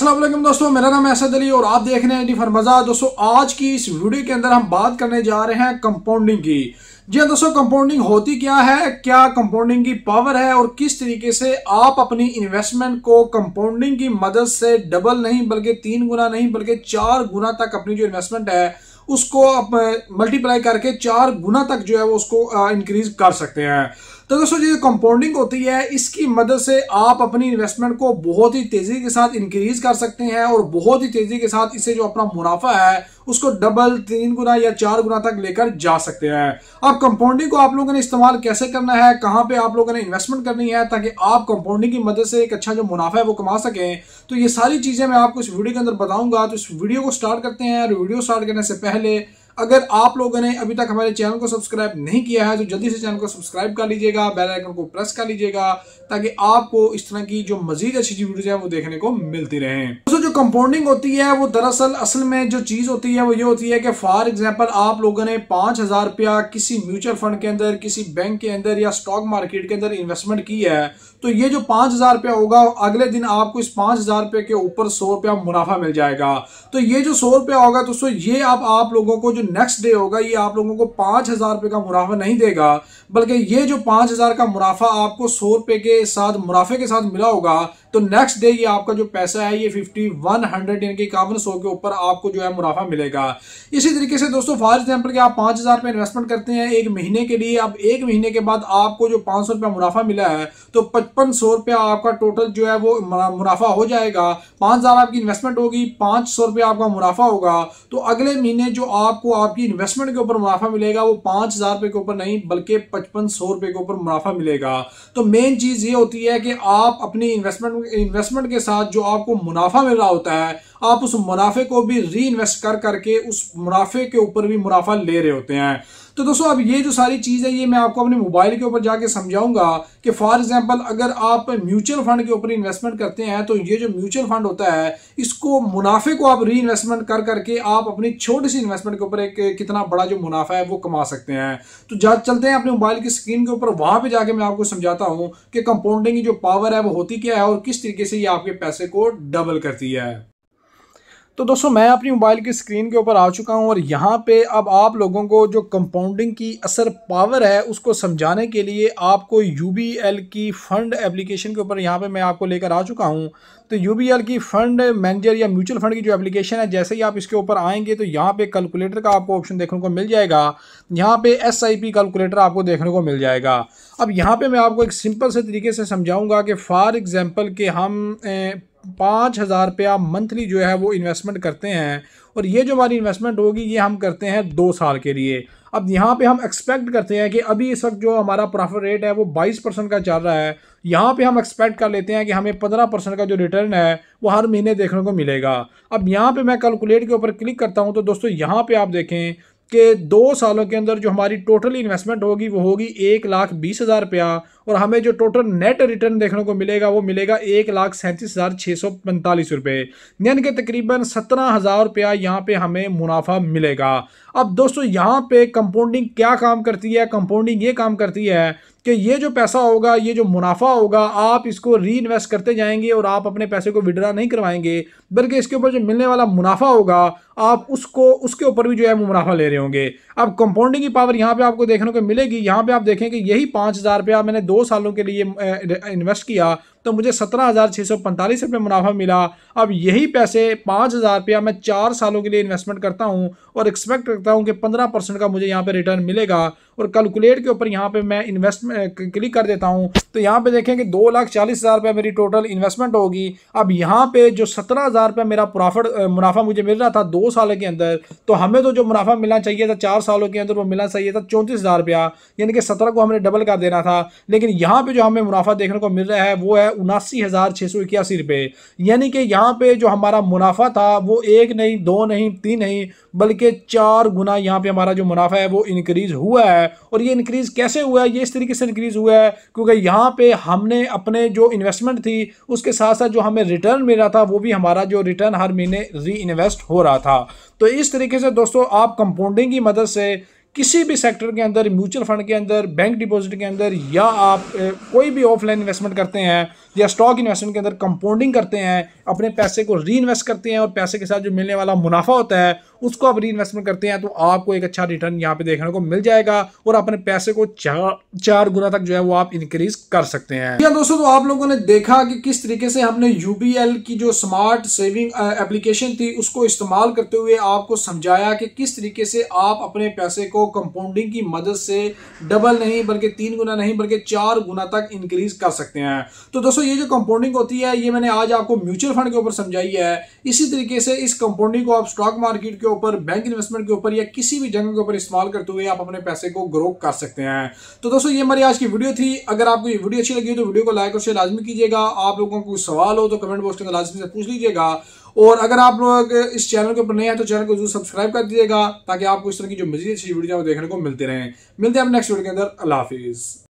असलम दोस्तों मेरा नाम असद अली और आप देख रहे हैं डिफर मजा दोस्तों आज की इस वीडियो के अंदर हम बात करने जा रहे हैं कंपाउंडिंग की जी हाँ दोस्तों कंपाउंडिंग होती क्या है क्या कंपाउंडिंग की पावर है और किस तरीके से आप अपनी इन्वेस्टमेंट को कंपाउंडिंग की मदद से डबल नहीं बल्कि तीन गुना नहीं बल्कि चार गुना तक अपनी जो इन्वेस्टमेंट है उसको आप मल्टीप्लाई करके चार गुना तक जो है वो उसको इंक्रीज कर सकते हैं तो दोस्तों ये कंपाउंडिंग होती है इसकी मदद से आप अपनी इन्वेस्टमेंट को बहुत ही तेजी के साथ इंक्रीज कर सकते हैं और बहुत ही तेजी के साथ इसे जो अपना मुनाफा है उसको डबल तीन गुना या चार गुना तक लेकर जा सकते हैं अब कंपाउंडिंग को आप लोगों ने इस्तेमाल कैसे करना है कहां पे आप लोगों ने इन्वेस्टमेंट करनी है ताकि आप कंपाउंडिंग की मदद से एक अच्छा जो मुनाफा है वो कमा सकें तो ये सारी चीजें मैं आपको इस वीडियो के अंदर बताऊंगा तो इस वीडियो को स्टार्ट करते हैं और वीडियो स्टार्ट करने से पहले अगर आप लोगों ने अभी तक हमारे चैनल को सब्सक्राइब नहीं किया है तो जल्दी से चैनल को सब्सक्राइब कर लीजिएगा बेल आइकन को प्रेस कर लीजिएगा ताकि आपको इस तरह की जो मजीद अच्छी अच्छी वीडियोज वो देखने को मिलती रहे दोस्तों जो कंपाउंडिंग होती है वो दरअसल असल में जो चीज होती है वो ये होती है कि फॉर एग्जाम्पल आप लोगों ने पांच हजार रुपया किसी म्यूचुअल फंड के अंदर किसी बैंक के अंदर या स्टॉक मार्केट के अंदर इन्वेस्टमेंट की है तो ये जो पांच हजार रुपया होगा अगले दिन आपको इस पांच हजार रुपये के ऊपर सौ रुपया मुनाफा मिल जाएगा तो ये जो सौ रुपया होगा दोस्तों ये आप लोगों को जो नेक्स्ट डे होगा ये आप लोगों को पाँच हज़ार रुपये का मुनाफा नहीं देगा बल्कि ये जो पाँच हज़ार का मुनाफा आपको सौ रुपये के साथ मुनाफे के साथ मिला होगा तो नेक्स्ट डे ये आपका जो पैसा है ये फिफ्टी वन हंड्रेड यानी कि इक्यावन सौ के ऊपर आपको जो है मुनाफा मिलेगा इसी तरीके से दोस्तों फॉर एग्जाम्पल कि आप पांच हज़ार रुपये इन्वेस्टमेंट करते हैं एक महीने के लिए अब एक महीने के बाद आपको जो पांच सौ रुपया मुनाफा मिला है तो पचपन सौ रुपया आपका टोटल जो है वो मुनाफा हो जाएगा पांच हज़ार आपकी इन्वेस्टमेंट होगी पांच सौ रुपया आपका मुनाफा होगा तो अगले महीने जो आपको आपकी इन्वेस्टमेंट के ऊपर मुनाफा मिलेगा वो पांच हज़ार रुपये के ऊपर नहीं बल्कि पचपन सौ रुपये के ऊपर मुनाफा मिलेगा तो मेन चीज़ ये होती है कि आप अपनी इन्वेस्टमेंट इन्वेस्टमेंट के साथ जो आपको मुनाफा मिल रहा होता है आप उस मुनाफे को भी री इन्वेस्ट कर करके उस मुनाफे के ऊपर भी मुनाफा ले रहे होते हैं तो दोस्तों अब ये जो सारी चीज़ है ये मैं आपको अपने मोबाइल के ऊपर जाके समझाऊंगा कि फॉर एग्जांपल अगर आप म्यूचुअल फंड के ऊपर इन्वेस्टमेंट करते हैं तो ये जो म्यूचुअल फंड होता है इसको मुनाफे को आप री इन्वेस्टमेंट कर करके आप अपनी छोटी सी इन्वेस्टमेंट के ऊपर एक कितना बड़ा जो मुनाफा है वो कमा सकते हैं तो जा चलते हैं अपने मोबाइल की स्क्रीन के ऊपर वहां पर जाके मैं आपको समझाता हूँ कि कंपाउंडिंग की जो पावर है वो होती क्या है और किस तरीके से ये आपके पैसे को डबल करती है तो दोस्तों मैं अपनी मोबाइल की स्क्रीन के ऊपर आ चुका हूँ और यहाँ पे अब आप लोगों को जो कंपाउंडिंग की असर पावर है उसको समझाने के लिए आपको यू की फ़ंड एप्लीकेशन के ऊपर यहाँ पे मैं आपको लेकर आ चुका हूँ तो यू की फ़ंड मैनेजर या म्यूचुअल फंड की जो एप्लीकेशन है जैसे ही आप इसके ऊपर आएंगे तो यहाँ पे कैलकुलेटर का आपको ऑप्शन देखने को मिल जाएगा यहाँ पे एस कैलकुलेटर आपको देखने को मिल जाएगा अब यहाँ पर मैं आपको एक सिंपल से तरीके से समझाऊँगा कि फॉर एग्ज़ाम्पल के हम पाँच हज़ार रुपया मंथली जो है वो इन्वेस्टमेंट करते हैं और ये जो हमारी इन्वेस्टमेंट होगी ये हम करते हैं दो साल के लिए अब यहाँ पे हम एक्सपेक्ट करते हैं कि अभी इस वक्त जो हमारा प्रॉफिट रेट है वो 22 परसेंट का चल रहा है यहाँ पे हम एक्सपेक्ट कर लेते हैं कि हमें 15 परसेंट का जो रिटर्न है वो हर महीने देखने को मिलेगा अब यहाँ पे मैं कैलकुलेट के ऊपर क्लिक करता हूँ तो दोस्तों यहाँ पे आप देखें कि दो सालों के अंदर जो हमारी टोटल इन्वेस्टमेंट होगी वो होगी एक लाख बीस हज़ार रुपया और हमें जो टोटल नेट रिटर्न देखने को मिलेगा वो मिलेगा एक लाख सैंतीस हज़ार छः सौ पैंतालीस रुपये यानी कि तकरीबन सत्रह हज़ार रुपया यहाँ पर हमें मुनाफा मिलेगा अब दोस्तों यहाँ पे कंपाउंडिंग क्या काम करती है कंपाउंडिंग ये काम करती है कि ये जो पैसा होगा ये जो मुनाफा होगा आप इसको री इन्वेस्ट करते जाएंगे और आप अपने पैसे को विड्रा नहीं करवाएंगे बल्कि इसके ऊपर जो मिलने वाला मुनाफा होगा आप उसको उसके ऊपर भी जो है मुनाफा ले रहे होंगे अब कंपाउंडिंग की पावर यहाँ पे आपको देखने को मिलेगी यहाँ पे आप देखें कि यही पाँच हज़ार रुपया मैंने दो सालों के लिए इन्वेस्ट किया तो मुझे सत्रह हज़ार छः सौ पैंतालीस रुपये मुनाफा मिला अब यही पैसे पाँच हज़ार रुपया मैं चार सालों के लिए इन्वेस्टमेंट करता हूँ और एक्सपेक्ट करता हूँ कि पंद्रह परसेंट का मुझे यहाँ पर रिटर्न मिलेगा और कैलकुलेट के ऊपर यहाँ पर मैं इन्वेस्टमेंट क्लिक कर देता हूँ तो यहाँ पर देखें कि दो लाख चालीस हज़ार रुपया मेरी टोटल इन्वेस्टमेंट होगी अब यहाँ पर जो सत्रह हज़ार रुपया मेरा प्रॉफिट मुनाफा मुझे मिल रहा था दो साल के अंदर तो हमें तो जो मुनाफा मिलना चाहिए था चार सालों के अंदर वो मिलना चाहिए था चौंतीस हज़ार रुपया यानी कि सत्रह को हमने डबल कर देना था लेकिन यहाँ पर जो हमें मुनाफा देखने को मिल रहा है वो है है उनासी हज़ार छः सौ इक्यासी रुपये यानी कि यहाँ पे जो हमारा मुनाफा था वो एक नहीं दो नहीं तीन नहीं बल्कि चार गुना यहाँ पे हमारा जो मुनाफा है वो इंक्रीज़ हुआ है और ये इंक्रीज़ कैसे हुआ है ये इस तरीके से इंक्रीज़ हुआ है क्योंकि यहाँ पे हमने अपने जो इन्वेस्टमेंट थी उसके साथ साथ जो हमें रिटर्न मिल रहा था वो भी हमारा जो रिटर्न हर महीने री हो रहा था तो इस तरीके से दोस्तों आप कंपाउंडिंग की मदद से किसी भी सेक्टर के अंदर म्यूचुअल फंड के अंदर बैंक डिपॉजिट के अंदर या आप कोई भी ऑफलाइन इन्वेस्टमेंट करते हैं या स्टॉक इन्वेस्टमेंट के अंदर कंपाउंडिंग करते हैं अपने पैसे को री करते हैं और पैसे के साथ जो मिलने वाला मुनाफा होता है उसको आप री करते हैं तो आपको एक अच्छा रिटर्न यहाँ पे देखने को मिल जाएगा और अपने पैसे को चार चार गुना तक जो है वो आप इंक्रीज कर सकते हैं या दोस्तों तो आप लोगों ने देखा कि किस तरीके से हमने यूबीएल की जो स्मार्ट सेविंग एप्लीकेशन थी उसको इस्तेमाल करते हुए आपको समझाया कि किस तरीके से आप अपने पैसे को कंपाउंडिंग की मदद से डबल नहीं बल्कि तीन गुना नहीं बल्कि चार गुना तक इंक्रीज कर सकते हैं तो दोस्तों दोस्तों ये जो कंपाउंडिंग होती है ये मैंने आज आपको म्यूचुअल फंड के ऊपर समझाई है इसी तरीके से इस कंपाउंडिंग को आप स्टॉक मार्केट के ऊपर बैंक इन्वेस्टमेंट के ऊपर या किसी भी जगह के ऊपर इस्तेमाल करते हुए आप अपने पैसे को ग्रो कर सकते हैं तो दोस्तों ये हमारी आज की वीडियो थी अगर आपको ये वीडियो अच्छी लगी तो वीडियो को लाइक और शेयर लाजमी कीजिएगा आप लोगों को सवाल हो तो कमेंट बॉक्स के अंदर लाजमी से पूछ लीजिएगा और अगर आप लोग इस चैनल के ऊपर नए हैं तो चैनल को जरूर सब्सक्राइब कर दीजिएगा ताकि आपको इस तरह की जो मजीद अच्छी वीडियो देखने को मिलते रहे मिलते हैं नेक्स्ट वीडियो के अंदर अल्लाह हाफिज़